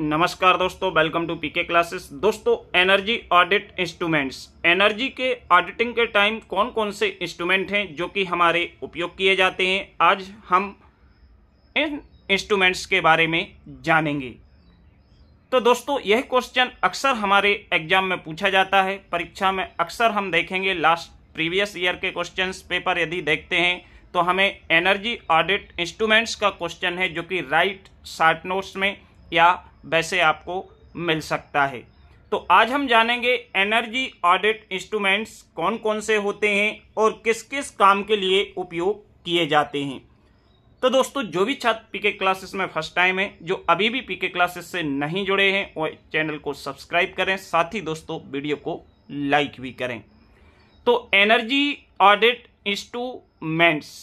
नमस्कार दोस्तों welcome to PK classes दोस्तों एनर्जी ऑडिट इंस्ट्रूमेंट्स एनर्जी के ऑडिटिंग के टाइम कौन कौन से इंस्ट्रूमेंट हैं जो कि हमारे उपयोग किए जाते हैं आज हम इन इंस्ट्रूमेंट्स के बारे में जानेंगे तो दोस्तों यह क्वेश्चन अक्सर हमारे एग्जाम में पूछा जाता है परीक्षा में अक्सर हम देखेंगे लास्ट प्रीवियस ईयर के क्वेश्चन पेपर यदि देखते हैं तो हमें एनर्जी ऑडिट इंस्ट्रूमेंट्स का क्वेश्चन है जो कि राइट शार्ट नोट्स में या वैसे आपको मिल सकता है तो आज हम जानेंगे एनर्जी ऑडिट इंस्ट्रूमेंट्स कौन कौन से होते हैं और किस किस काम के लिए उपयोग किए जाते हैं तो दोस्तों जो भी छात्र पीके क्लासेस में फर्स्ट टाइम है जो अभी भी पीके क्लासेस से नहीं जुड़े हैं वो चैनल को सब्सक्राइब करें साथ ही दोस्तों वीडियो को लाइक भी करें तो एनर्जी ऑडिट इंस्ट्रूमेंट्स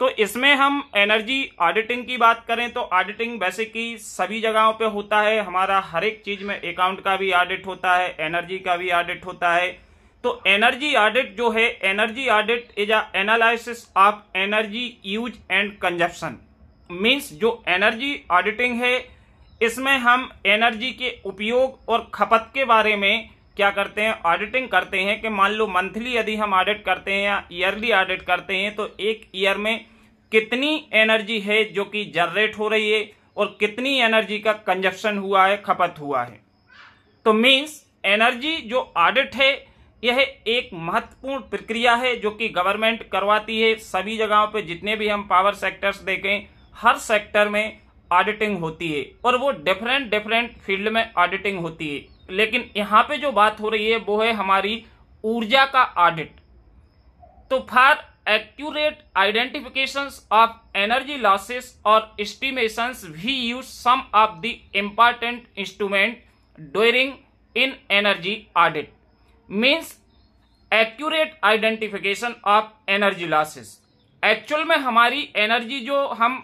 तो इसमें हम एनर्जी ऑडिटिंग की बात करें तो ऑडिटिंग वैसे कि सभी जगहों पे होता है हमारा हर एक चीज में अकाउंट का भी ऑडिट होता है एनर्जी का भी ऑडिट होता है तो एनर्जी ऑडिट जो है energy audit is a analysis of energy use and consumption means जो एनर्जी ऑडिटिंग है इसमें हम एनर्जी के उपयोग और खपत के बारे में क्या करते हैं ऑडिटिंग करते हैं कि मान लो मंथली यदि हम ऑडिट करते हैं या ईयरली ऑडिट करते हैं तो एक ईयर में कितनी एनर्जी है जो कि जनरेट हो रही है और कितनी एनर्जी का कंजप्शन हुआ है खपत हुआ है तो मीन्स एनर्जी जो ऑडिट है यह एक महत्वपूर्ण प्रक्रिया है जो कि गवर्नमेंट करवाती है सभी जगहों पे जितने भी हम पावर सेक्टर्स देखें हर सेक्टर में ऑडिटिंग होती है और वो डिफरेंट डिफरेंट फील्ड में ऑडिटिंग होती है लेकिन यहाँ पे जो बात हो रही है वो है हमारी ऊर्जा का ऑडिट तो for accurate identification of energy losses और estimation we use some of the important instrument during in energy audit means accurate identification of energy losses actual में हमारी एनर्जी जो हम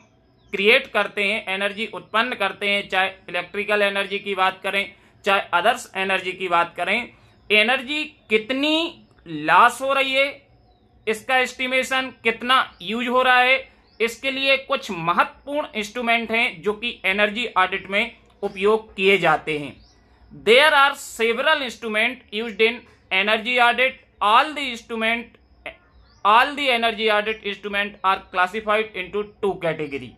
क्रिएट करते हैं एनर्जी उत्पन्न करते हैं चाहे इलेक्ट्रिकल एनर्जी की बात करें चाहे अदर्स एनर्जी की बात करें एनर्जी कितनी लॉस हो रही है इसका एस्टिमेशन कितना यूज हो रहा है इसके लिए कुछ महत्वपूर्ण इंस्ट्रूमेंट हैं जो कि एनर्जी ऑडिट में उपयोग किए जाते हैं there are several instrument use in energy audit all the instrument all the energy audit instrument are classified into two category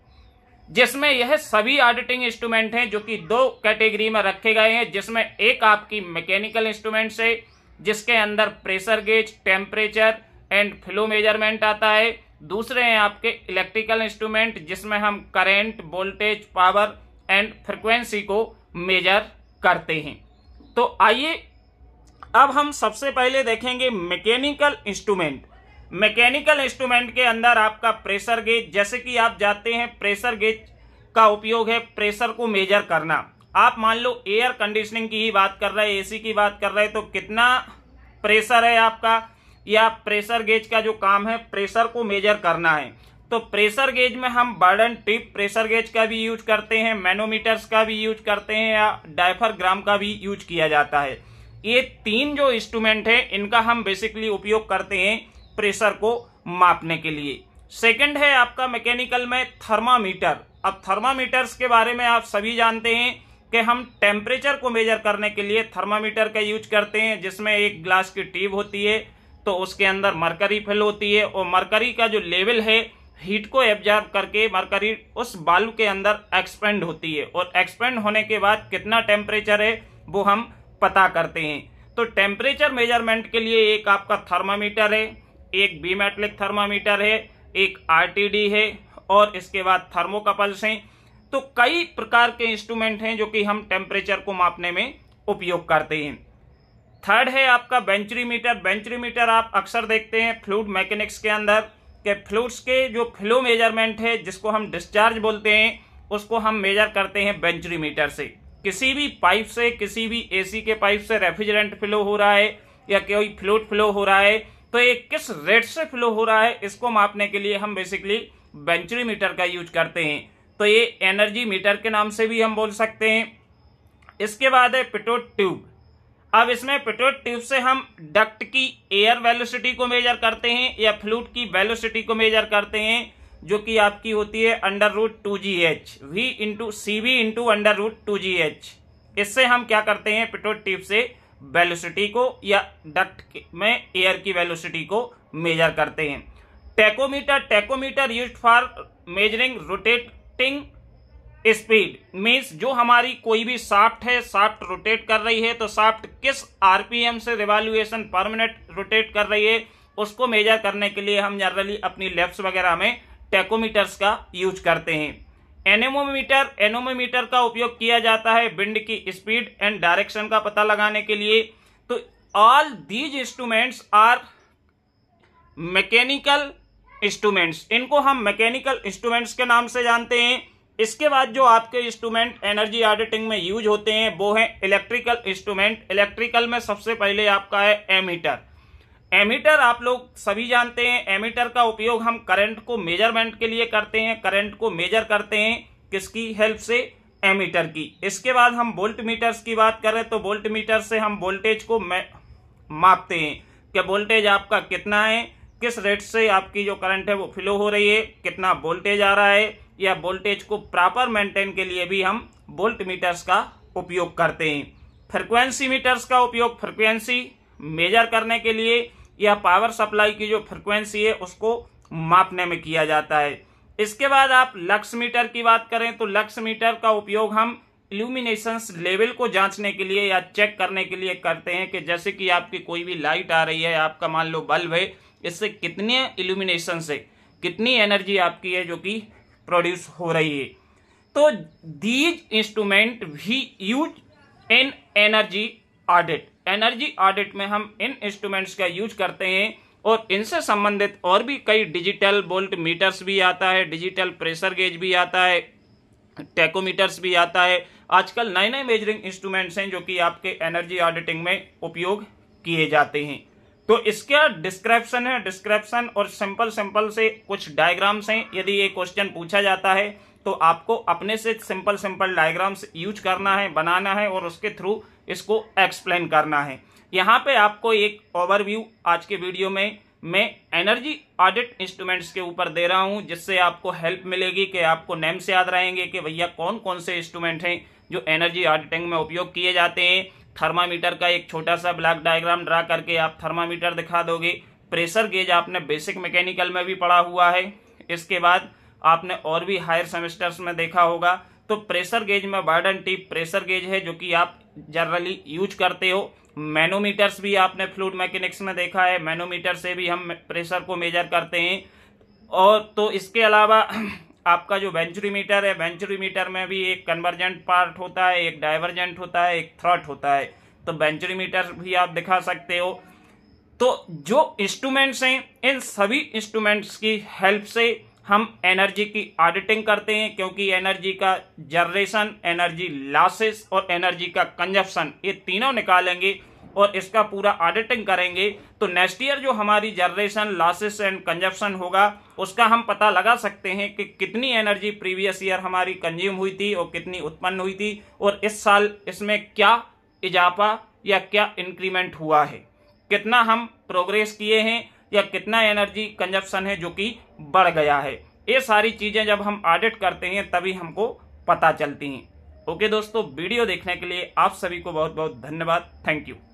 जिसमें यह सभी ऑडिटिंग इंस्ट्रूमेंट हैं जो कि दो कैटेगरी में रखे गए हैं जिसमें एक आपकी मैकेनिकल इंस्ट्रूमेंट है जिसके अंदर pressure gauge temperature and flow measurement आता है दूसरे हैं आपके इलेक्ट्रिकल इंस्ट्रूमेंट जिसमें हम current voltage power and frequency को मेजर करते हैं तो आइए अब हम सबसे पहले देखेंगे मैकेनिकल इंस्ट्रूमेंट मैकेनिकल इंस्ट्रूमेंट के अंदर आपका प्रेशर गेज जैसे कि आप जाते हैं प्रेशर गेज का उपयोग है प्रेशर को मेजर करना आप मान लो एयर कंडीशनिंग की ही बात कर रहे हैं एसी की बात कर रहे हैं तो कितना प्रेशर है आपका या प्रेशर गेज का जो काम है प्रेशर को मेजर करना है तो प्रेशर गेज में हम बर्डन टिप प्रेशर गेज का भी यूज करते हैं मैनोमीटर्स का भी यूज करते हैं या डायफरग्राम का भी यूज किया जाता है ये तीन जो इंस्ट्रूमेंट है इनका हम बेसिकली उपयोग करते हैं प्रेशर को मापने के लिए सेकंड है आपका मैकेनिकल में थर्मामीटर अब थर्मामीटर्स के बारे में आप सभी जानते हैं कि हम टेम्परेचर को मेजर करने के लिए थर्मामीटर का यूज करते हैं जिसमें एक ग्लास की ट्यूब होती है तो उसके अंदर मरकरी फिल होती है और मरकरी का जो लेवल है हीट को एब्जॉर्ब करके मरकरी उस बालू के अंदर एक्सपेंड होती है और एक्सपेंड होने के बाद कितना टेम्परेचर है वो हम पता करते हैं तो टेम्परेचर मेजरमेंट के लिए एक आपका थर्मामीटर है एक बीमेटलिक थर्मामीटर है एक आरटीडी है और इसके बाद थर्मोकपल्स हैं तो कई प्रकार के इंस्ट्रूमेंट हैं जो कि हम टेम्परेचर को मापने में उपयोग करते हैं थर्ड है आपका बेंचरीमीटर बेंचरीमीटर आप अक्सर देखते हैं फ्लूड मैकेनिक्स के अंदर के फ्लूड्स के जो फ्लो मेजरमेंट है जिसको हम डिस्चार्ज बोलते हैं उसको हम मेजर करते हैं बेंचरीमीटर से किसी भी पाइप से किसी भी एसी के पाइप से रेफ्रिजरेंट फ्लो हो रहा है या कोई फ्लूड फ्लो हो रहा है तो ये किस रेट से फ्लो हो रहा है इसको मापने के लिए हम बेसिकली बेंचुरी मीटर का यूज करते हैं तो ये एनर्जी मीटर के नाम से भी हम बोल सकते हैं इसके बाद है पिटोट ट्यूब अब इसमें पिटोट ट्यूब से हम डक्ट की एयर वेलोसिटी को मेजर करते हैं या फ्लूट की वेलोसिटी को मेजर करते हैं जो कि आपकी होती है under root two G H V into C V into under root two G H इससे हम क्या करते हैं पिटोट ट्यूब से वेलोसिटी को या डक्ट में एयर की वेलोसिटी को मेजर करते हैं tachometer tachometer use for measuring rotating speed means जो हमारी कोई भी साफ्ट है साफ्ट रोटेट कर रही है तो साफ्ट किस आरपीएम से रिवॉल्यूएशन पर मिनट रोटेट कर रही है उसको मेजर करने के लिए हम जनरली अपनी लेफ्ट वगैरह में टेकोमीटर्स का यूज करते हैं एनेमोमीटर एनोमोमीटर का उपयोग किया जाता है विंड की स्पीड एंड डायरेक्शन का पता लगाने के लिए तो all these instruments are mechanical instruments इनको हम मैकेनिकल इंस्ट्रूमेंट्स के नाम से जानते हैं इसके बाद जो आपके इंस्ट्रूमेंट एनर्जी ऑडिटिंग में यूज होते हैं वो है इलेक्ट्रिकल इंस्ट्रूमेंट इलेक्ट्रिकल में सबसे पहले आपका है एमीटर एमीटर आप लोग सभी जानते हैं एमीटर का उपयोग हम करंट को मेजरमेंट के लिए करते हैं करंट को मेजर करते हैं किसकी हेल्प से एमीटर की इसके बाद हम वोल्ट मीटर्स की बात करें तो वोल्ट मीटर से हम वोल्टेज को मापते हैं कि वोल्टेज आपका कितना है किस रेट से आपकी जो करंट है वो फ्लो हो रही है कितना वोल्टेज आ रहा है या वोल्टेज को प्रॉपर मेंटेन के लिए भी हम वोल्ट मीटर्स का उपयोग करते हैं फ्रिक्वेंसी मीटर्स का उपयोग फ्रिक्वेंसी मेजर करने के लिए या पावर सप्लाई की जो फ्रिक्वेंसी है उसको मापने में किया जाता है इसके बाद आप लक्स मीटर की बात करें तो लक्स मीटर का उपयोग हम इल्यूमिनेशंस लेवल को जांचने के लिए या चेक करने के लिए करते हैं कि जैसे कि आपकी कोई भी लाइट आ रही है आपका मान लो बल्ब है इससे कितने इल्यूमिनेशन से कितनी एनर्जी आपकी है जो कि प्रोड्यूस हो रही है तो दीज इंस्ट्रूमेंट भी use in energy audit energy audit में हम इन इंस्ट्रूमेंट्स का यूज करते हैं और इनसे संबंधित और भी कई डिजिटल बोल्ट मीटर्स भी आता है डिजिटल प्रेशर गेज भी आता है टेकोमीटर्स भी आता है आजकल नए नए मेजरिंग इंस्ट्रूमेंट्स हैं जो कि आपके एनर्जी ऑडिटिंग में उपयोग किए जाते हैं तो इसका डिस्क्रिप्शन है डिस्क्रिप्शन और सिंपल सिंपल से कुछ डायग्राम्स हैं यदि ये क्वेश्चन पूछा जाता है तो आपको अपने से सिंपल सिंपल डायग्राम्स यूज करना है बनाना है और उसके थ्रू इसको एक्सप्लेन करना है यहाँ पे आपको एक ओवरव्यू आज के वीडियो में मैं एनर्जी ऑडिट इंस्ट्रूमेंट्स के ऊपर दे रहा हूँ जिससे आपको हेल्प मिलेगी कि आपको नेम से याद रहेंगे कि भैया कौन कौन से इंस्ट्रूमेंट हैं जो एनर्जी ऑडिटिंग में उपयोग किए जाते हैं थर्मामीटर का एक छोटा सा ब्लैक डायग्राम ड्रा करके आप थर्मामीटर दिखा दोगे प्रेशर गेज आपने बेसिक मैकेनिकल में भी पढ़ा हुआ है इसके बाद आपने और भी हायर सेमेस्टर्स में देखा होगा तो प्रेशर गेज में बार्डन टीप प्रेशर गेज है जो कि आप जनरली यूज करते हो मैनोमीटर्स भी आपने फ्लूड मैकेनिक्स में देखा है मैनोमीटर से भी हम प्रेशर को मेजर करते हैं और तो इसके अलावा आपका जो वेंचुरीमीटर है वेंचुरीमीटर में भी एक कन्वर्जेंट पार्ट होता है एक डाइवर्जेंट होता है एक थ्रॉट होता है तो वेंचुरीमीटर भी आप दिखा सकते हो तो जो इंस्ट्रूमेंट्स हैं इन सभी इंस्ट्रूमेंट्स की हेल्प से हम एनर्जी की ऑडिटिंग करते हैं क्योंकि एनर्जी का जनरेशन एनर्जी लॉसेस और एनर्जी का कंजप्शन ये तीनों निकालेंगे और इसका पूरा ऑडिटिंग करेंगे तो नेक्स्ट ईयर जो हमारी जनरेशन लॉसेस एंड कंजप्शन होगा उसका हम पता लगा सकते हैं कि कितनी एनर्जी प्रीवियस ईयर हमारी कंज्यूम हुई थी और कितनी उत्पन्न हुई थी और इस साल इसमें क्या इजाफा या क्या इंक्रीमेंट हुआ है कितना हम प्रोग्रेस किए हैं या कितना एनर्जी कंजप्शन है जो कि बढ़ गया है ये सारी चीज़ें जब हम ऑडिट करते हैं तभी हमको पता चलती हैं ओके दोस्तों वीडियो देखने के लिए आप सभी को बहुत बहुत धन्यवाद थैंक यू